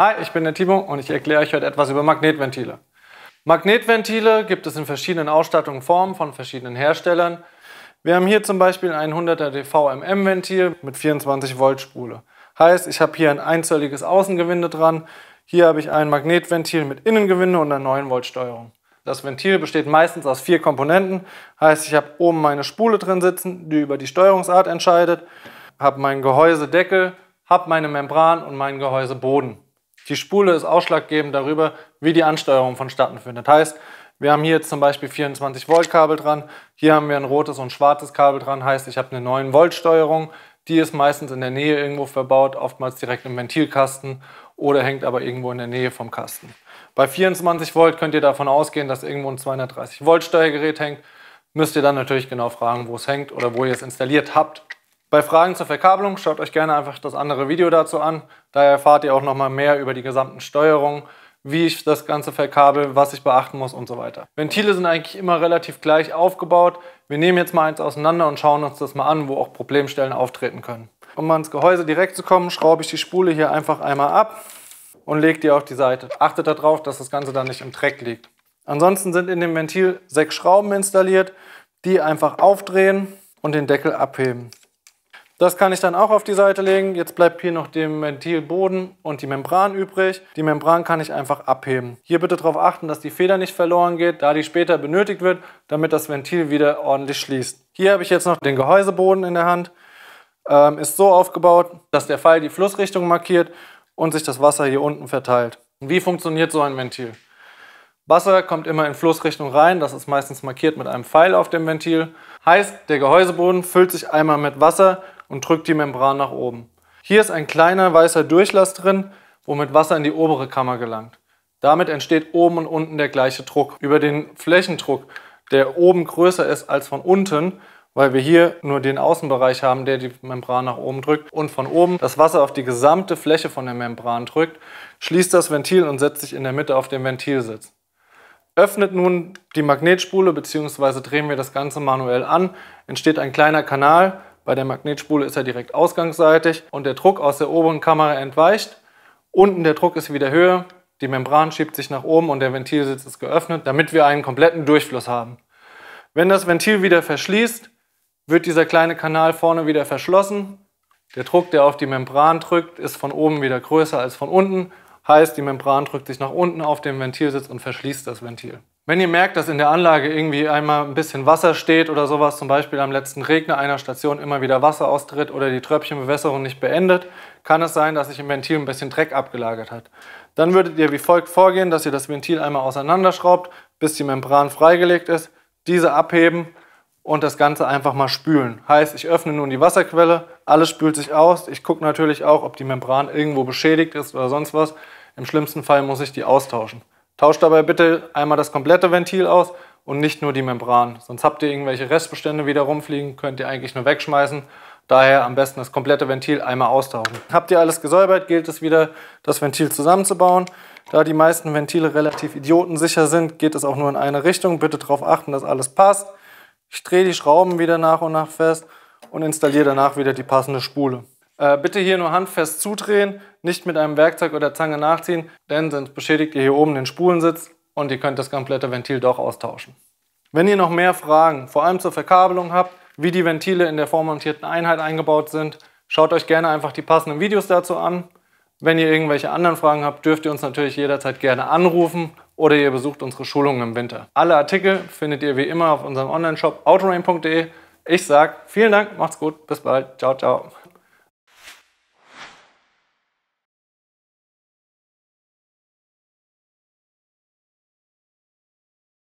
Hi, ich bin der Timo und ich erkläre euch heute etwas über Magnetventile. Magnetventile gibt es in verschiedenen Ausstattungen und Formen von verschiedenen Herstellern. Wir haben hier zum Beispiel ein 100er DVMM-Ventil mit 24 Volt Spule. Heißt, ich habe hier ein einzölliges Außengewinde dran. Hier habe ich ein Magnetventil mit Innengewinde und einer 9 Volt Steuerung. Das Ventil besteht meistens aus vier Komponenten. Heißt, ich habe oben meine Spule drin sitzen, die über die Steuerungsart entscheidet, habe meinen Gehäusedeckel, habe meine Membran und meinen Gehäuseboden. Die Spule ist ausschlaggebend darüber, wie die Ansteuerung vonstatten findet. Heißt, wir haben hier jetzt zum Beispiel 24 Volt Kabel dran, hier haben wir ein rotes und schwarzes Kabel dran, heißt, ich habe eine 9 Volt Steuerung, die ist meistens in der Nähe irgendwo verbaut, oftmals direkt im Ventilkasten oder hängt aber irgendwo in der Nähe vom Kasten. Bei 24 Volt könnt ihr davon ausgehen, dass irgendwo ein 230 Volt Steuergerät hängt. Müsst ihr dann natürlich genau fragen, wo es hängt oder wo ihr es installiert habt. Bei Fragen zur Verkabelung schaut euch gerne einfach das andere Video dazu an. Da erfahrt ihr auch nochmal mehr über die gesamten Steuerungen, wie ich das Ganze verkabel, was ich beachten muss und so weiter. Ventile sind eigentlich immer relativ gleich aufgebaut. Wir nehmen jetzt mal eins auseinander und schauen uns das mal an, wo auch Problemstellen auftreten können. Um ans Gehäuse direkt zu kommen, schraube ich die Spule hier einfach einmal ab und lege die auf die Seite. Achtet darauf, dass das Ganze dann nicht im Dreck liegt. Ansonsten sind in dem Ventil sechs Schrauben installiert, die einfach aufdrehen und den Deckel abheben. Das kann ich dann auch auf die Seite legen. Jetzt bleibt hier noch dem Ventilboden und die Membran übrig. Die Membran kann ich einfach abheben. Hier bitte darauf achten, dass die Feder nicht verloren geht, da die später benötigt wird, damit das Ventil wieder ordentlich schließt. Hier habe ich jetzt noch den Gehäuseboden in der Hand. Ähm, ist so aufgebaut, dass der Pfeil die Flussrichtung markiert und sich das Wasser hier unten verteilt. Wie funktioniert so ein Ventil? Wasser kommt immer in Flussrichtung rein, das ist meistens markiert mit einem Pfeil auf dem Ventil. Heißt, der Gehäuseboden füllt sich einmal mit Wasser und drückt die Membran nach oben. Hier ist ein kleiner weißer Durchlass drin, womit Wasser in die obere Kammer gelangt. Damit entsteht oben und unten der gleiche Druck. Über den Flächendruck, der oben größer ist als von unten, weil wir hier nur den Außenbereich haben, der die Membran nach oben drückt und von oben das Wasser auf die gesamte Fläche von der Membran drückt, schließt das Ventil und setzt sich in der Mitte auf den Ventilsitz. Öffnet nun die Magnetspule bzw. drehen wir das Ganze manuell an, entsteht ein kleiner Kanal, bei der Magnetspule ist er direkt ausgangsseitig und der Druck aus der oberen Kamera entweicht. Unten der Druck ist wieder höher, die Membran schiebt sich nach oben und der Ventilsitz ist geöffnet, damit wir einen kompletten Durchfluss haben. Wenn das Ventil wieder verschließt, wird dieser kleine Kanal vorne wieder verschlossen. Der Druck, der auf die Membran drückt, ist von oben wieder größer als von unten Heißt, die Membran drückt sich nach unten auf den Ventilsitz und verschließt das Ventil. Wenn ihr merkt, dass in der Anlage irgendwie einmal ein bisschen Wasser steht oder sowas, zum Beispiel am letzten Regner einer Station immer wieder Wasser austritt oder die Tröpfchenbewässerung nicht beendet, kann es sein, dass sich im Ventil ein bisschen Dreck abgelagert hat. Dann würdet ihr wie folgt vorgehen, dass ihr das Ventil einmal auseinanderschraubt, bis die Membran freigelegt ist, diese abheben und das Ganze einfach mal spülen. Heißt, ich öffne nun die Wasserquelle, alles spült sich aus. Ich gucke natürlich auch, ob die Membran irgendwo beschädigt ist oder sonst was. Im schlimmsten Fall muss ich die austauschen. Tauscht dabei bitte einmal das komplette Ventil aus und nicht nur die Membran. Sonst habt ihr irgendwelche Restbestände wieder rumfliegen, könnt ihr eigentlich nur wegschmeißen. Daher am besten das komplette Ventil einmal austauschen. Habt ihr alles gesäubert, gilt es wieder, das Ventil zusammenzubauen. Da die meisten Ventile relativ idiotensicher sind, geht es auch nur in eine Richtung. Bitte darauf achten, dass alles passt. Ich drehe die Schrauben wieder nach und nach fest und installiere danach wieder die passende Spule. Äh, bitte hier nur handfest zudrehen, nicht mit einem Werkzeug oder Zange nachziehen, denn sonst beschädigt ihr hier oben den Spulensitz und ihr könnt das komplette Ventil doch austauschen. Wenn ihr noch mehr Fragen, vor allem zur Verkabelung habt, wie die Ventile in der vormontierten Einheit eingebaut sind, schaut euch gerne einfach die passenden Videos dazu an. Wenn ihr irgendwelche anderen Fragen habt, dürft ihr uns natürlich jederzeit gerne anrufen oder ihr besucht unsere Schulungen im Winter. Alle Artikel findet ihr wie immer auf unserem Onlineshop autorain.de. Ich sage vielen Dank, macht's gut, bis bald, ciao, ciao.